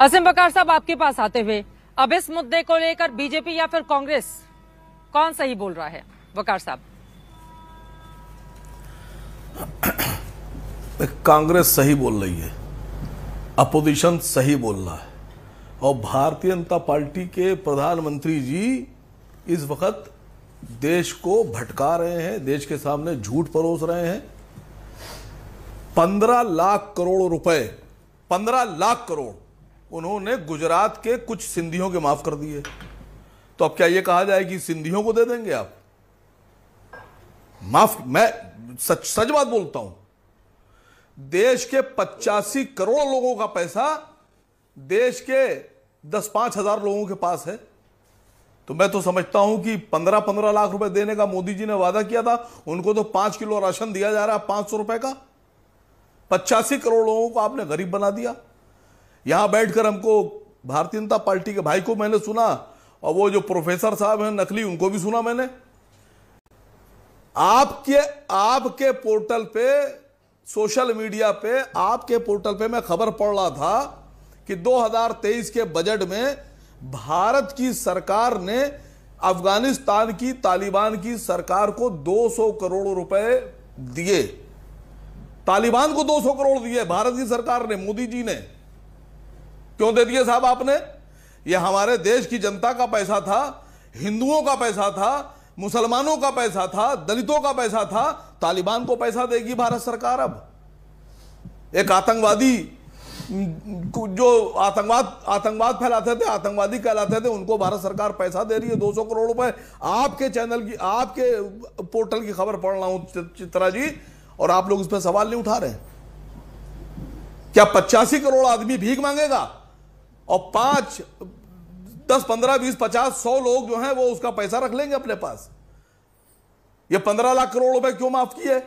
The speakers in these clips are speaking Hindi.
असीम बकार साहब आपके पास आते हुए अब इस मुद्दे को लेकर बीजेपी या फिर कांग्रेस कौन सही बोल रहा है वकार साहब कांग्रेस सही बोल रही है अपोजिशन सही बोल रहा है और भारतीय जनता पार्टी के प्रधानमंत्री जी इस वक्त देश को भटका रहे हैं देश के सामने झूठ परोस रहे हैं पंद्रह लाख करोड़ रुपए पंद्रह लाख करोड़ उन्होंने गुजरात के कुछ सिंधियों के माफ़ कर दिए तो अब क्या यह कहा जाए कि सिंधियों को दे देंगे आप माफ मैं सच सच बात बोलता हूं देश के पचासी करोड़ लोगों का पैसा देश के दस पांच हजार लोगों के पास है तो मैं तो समझता हूं कि पंद्रह पंद्रह लाख रुपए देने का मोदी जी ने वादा किया था उनको तो पांच किलो राशन दिया जा रहा है पांच सौ रुपए का पचासी करोड़ लोगों को आपने गरीब बना दिया यहाँ बैठकर हमको भारतीय जनता पार्टी के भाई को मैंने सुना और वो जो प्रोफेसर साहब हैं नकली उनको भी सुना मैंने आपके आपके पोर्टल पे सोशल मीडिया पे आपके पोर्टल पे मैं खबर पढ़ रहा था कि 2023 के बजट में भारत की सरकार ने अफगानिस्तान की तालिबान की सरकार को 200 करोड़ रुपए दिए तालिबान को 200 करोड़ दिए भारत की सरकार ने मोदी जी ने क्यों दे दिए साहब आपने ये हमारे देश की जनता का पैसा था हिंदुओं का पैसा था मुसलमानों का पैसा था दलितों का पैसा था तालिबान को पैसा देगी भारत सरकार अब एक आतंकवादी जो आतंकवाद आतंकवाद फैलाते थे आतंकवादी कहलाते थे उनको भारत सरकार पैसा दे रही है 200 करोड़ रुपए आपके चैनल की आपके पोर्टल की खबर पढ़ रहा हूं चित्रा जी और आप लोग उस पर सवाल नहीं उठा रहे क्या पचासी करोड़ आदमी भीख मांगेगा और पांच दस पंद्रह बीस पचास सौ लोग जो हैं वो उसका पैसा रख लेंगे अपने पास ये पंद्रह लाख करोड़ रुपए क्यों माफ किए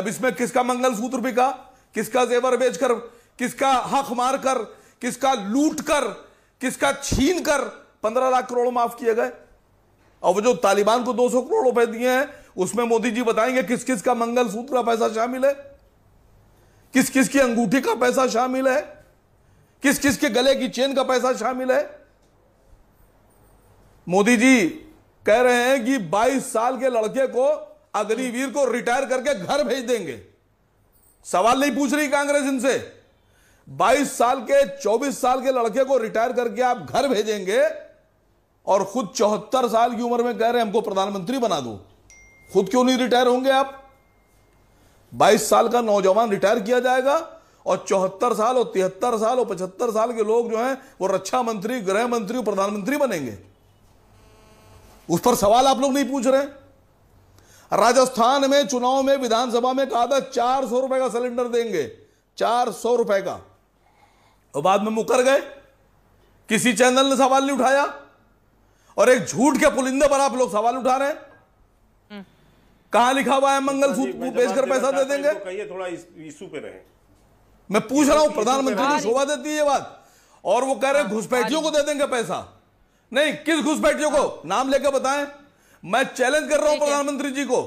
अब इसमें किसका मंगलसूत्र बिका किसका जेवर बेचकर किसका हक मारकर किसका लूट कर किसका छीन कर पंद्रह लाख करोड़ माफ किए गए और वो जो तालिबान को दो सौ करोड़ रुपए दिए हैं उसमें मोदी जी बताएंगे किस किस का मंगलसूत्र का पैसा शामिल है किस किस की अंगूठी का पैसा शामिल है किस किस के गले की चेन का पैसा शामिल है मोदी जी कह रहे हैं कि 22 साल के लड़के को अग्निवीर को रिटायर करके घर भेज देंगे सवाल नहीं पूछ रही कांग्रेस इनसे 22 साल के 24 साल के लड़के को रिटायर करके आप घर भेजेंगे और खुद चौहत्तर साल की उम्र में कह रहे हैं हमको प्रधानमंत्री बना दो खुद क्यों नहीं रिटायर होंगे आप 22 साल का नौजवान रिटायर किया जाएगा और चौहत्तर साल और तिहत्तर साल और पचहत्तर साल के लोग जो हैं वो रक्षा मंत्री गृह मंत्री और प्रधानमंत्री बनेंगे उस पर सवाल आप लोग नहीं पूछ रहे राजस्थान में चुनाव में विधानसभा में कहा था चार सौ रुपए का सिलेंडर देंगे चार सौ रुपए का और बाद में मुकर गए किसी चैनल ने सवाल नहीं उठाया और एक झूठ के पुलिंदे पर आप लोग सवाल उठा रहे हैं हम्म। कहा लिखा हुआ है हाँ सूत्र बेचकर पैसा दे देंगे तो थोड़ा इशू पे रहे मैं पूछ रहा हूं प्रधानमंत्री को शोभा देती है ये बात और वो कह रहे हाँ, घुसपैठियों को दे देंगे पैसा नहीं किस घुसपैठियों को हाँ। नाम लेकर बताएं मैं चैलेंज कर रहा हूं प्रधानमंत्री जी को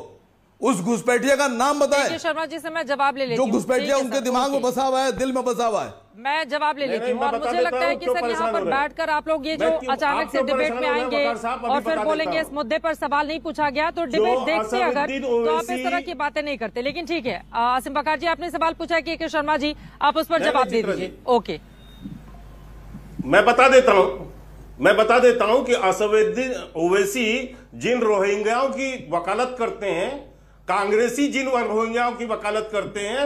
उस घुसपैठिया का नाम बताएं शर्मा जी से मैं जवाब ले लेती जो घुसपैठिया उनके दिमाग में बसा हुआ है दिल में बसा हुआ है मैं जवाब ले लेती हूँ और मुझे लगता है कि सर यहाँ पर बैठकर आप लोग ये जो अचानक से तो डिबेट में आएंगे और फिर बोलेंगे इस मुद्दे पर सवाल नहीं पूछा गया तो डिबेट देखते अगर तो आप इस तरह की बातें नहीं करते लेकिन ठीक है आसिम बकार जी आपने सवाल पूछा की के शर्मा जी आप उस पर जवाब दे दीजिए ओके मैं बता देता हूँ मैं बता देता हूं कि असवेदी ओवैसी जिन रोहिंग्याओं की वकालत करते हैं कांग्रेसी जिन रोहिंग्याओं की वकालत करते हैं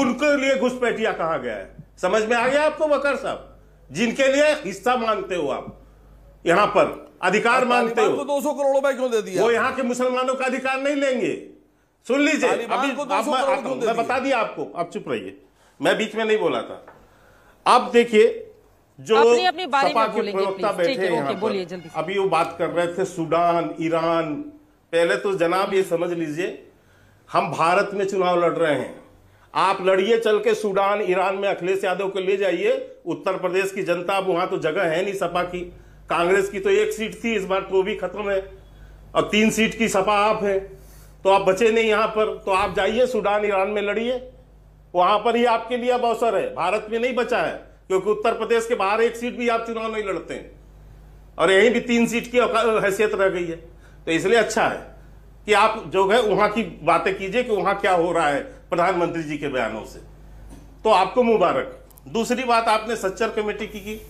उनके लिए घुसपैठिया कहा गया है समझ में आ गया आपको वकर साहब जिनके लिए हिस्सा मांगते हो आप यहां पर अधिकार मांगते हो दो सौ करोड़ रुपए क्यों दे दिया वो यहां के मुसलमानों का अधिकार नहीं लेंगे सुन लीजिए अभी मैं, बता दिया आपको आप चुप रहिए मैं बीच में नहीं बोला था आप देखिए जो अपने बारे सपा के प्रवक्ता बैठे यहाँ अभी वो बात कर रहे थे सूडान ईरान पहले तो जनाब ये समझ लीजिए हम भारत में चुनाव लड़ रहे हैं आप लड़िए चल के सूडान ईरान में अखिलेश यादव को ले जाइए उत्तर प्रदेश की जनता अब वहां तो जगह है नहीं सपा की कांग्रेस की तो एक सीट थी इस बार तो भी खत्म है और तीन सीट की सपा आप है तो आप बचे नहीं यहां पर तो आप जाइए सूडान ईरान में लड़िए वहां पर ही आपके लिए अब अवसर है भारत में नहीं बचा है क्योंकि उत्तर प्रदेश के बाहर एक सीट भी आप चुनाव नहीं लड़ते और यहीं भी तीन सीट की हैसियत रह गई है तो इसलिए अच्छा है कि आप जो है वहां की बातें कीजिए कि वहां क्या हो रहा है प्रधानमंत्री जी के बयानों से तो आपको मुबारक दूसरी बात आपने सच्चर कमेटी की, की।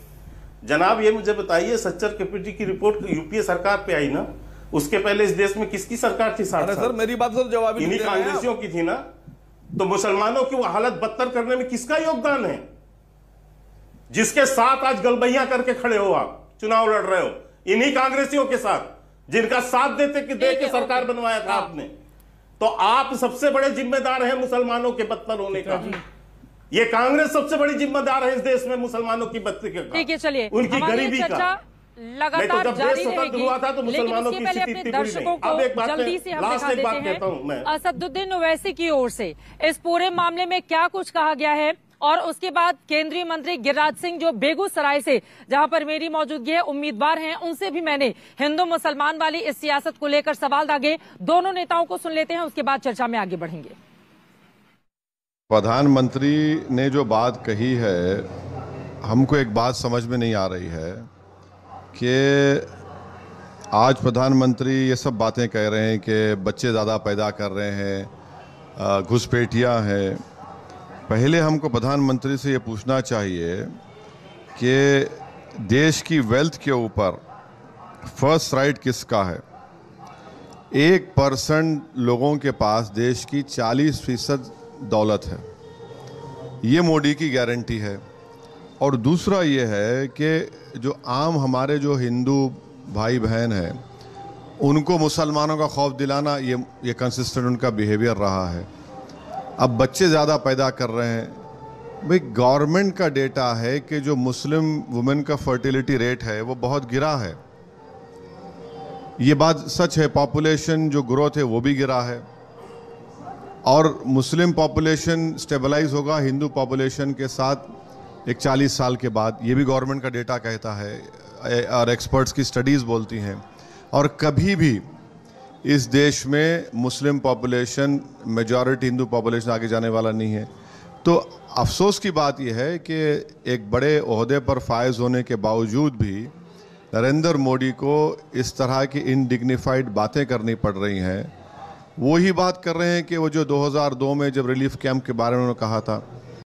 जनाब ये मुझे बताइए सच्चर कमेटी की रिपोर्ट यूपीए सरकार पे आई ना उसके पहले इस देश में किसकी सरकार थी साथ सर मेरी बात सर जवाब इन्हीं कांग्रेसियों की थी ना तो मुसलमानों की हालत बदतर करने में किसका योगदान है जिसके साथ आज गलबैया करके खड़े हो आप चुनाव लड़ रहे हो इन्हीं कांग्रेसियों के साथ जिनका साथ देते कि दे के सरकार बनवाया था हाँ। आपने तो आप सबसे बड़े जिम्मेदार हैं मुसलमानों के बदतर होने का ये कांग्रेस सबसे बड़ी जिम्मेदार है इस देश में मुसलमानों की के ठीक है चलिए उनकी गरीबी का तो लगातार तो जारी रहेगी तो मुसलमानों की अपने दर्शकों को जल्दी से हम देते हैं असदुद्दीन ओवैसी की ओर से इस पूरे मामले में क्या कुछ कहा गया है और उसके बाद केंद्रीय मंत्री गिरिराज सिंह जो बेगूसराय से जहां पर मेरी मौजूदगी है उम्मीदवार हैं उनसे भी मैंने हिंदू मुसलमान वाली इस सियासत को लेकर सवाल दागे दोनों नेताओं को सुन लेते हैं उसके बाद चर्चा में आगे बढ़ेंगे प्रधानमंत्री ने जो बात कही है हमको एक बात समझ में नहीं आ रही है कि आज प्रधानमंत्री ये सब बातें कह रहे हैं कि बच्चे ज़्यादा पैदा कर रहे हैं घुसपेटिया हैं पहले हमको प्रधानमंत्री से ये पूछना चाहिए कि देश की वेल्थ के ऊपर फर्स्ट राइट किसका है एक परसेंट लोगों के पास देश की 40 फीसद दौलत है ये मोदी की गारंटी है और दूसरा ये है कि जो आम हमारे जो हिंदू भाई बहन हैं उनको मुसलमानों का खौफ दिलाना ये ये कंसिस्टेंट उनका बिहेवियर रहा है अब बच्चे ज़्यादा पैदा कर रहे हैं भाई गवर्नमेंट का डेटा है कि जो मुस्लिम वुमेन का फर्टिलिटी रेट है वो बहुत गिरा है ये बात सच है पॉपुलेशन जो ग्रोथ है वो भी गिरा है और मुस्लिम पॉपुलेशन स्टेबलाइज होगा हिंदू पॉपुलेशन के साथ एक 40 साल के बाद ये भी गवर्नमेंट का डेटा कहता है और एक्सपर्ट्स की स्टडीज़ बोलती हैं और कभी भी इस देश में मुस्लिम पॉपुलेशन मेजॉरिटी हिंदू पॉपुलेशन आगे जाने वाला नहीं है तो अफसोस की बात यह है कि एक बड़े अहदे पर फायज होने के बावजूद भी नरेंद्र मोदी को इस तरह की इनडिग्निफाइड बातें करनी पड़ रही हैं वो ही बात कर रहे हैं कि वो जो 2002 में जब रिलीफ कैंप के बारे में उन्होंने कहा था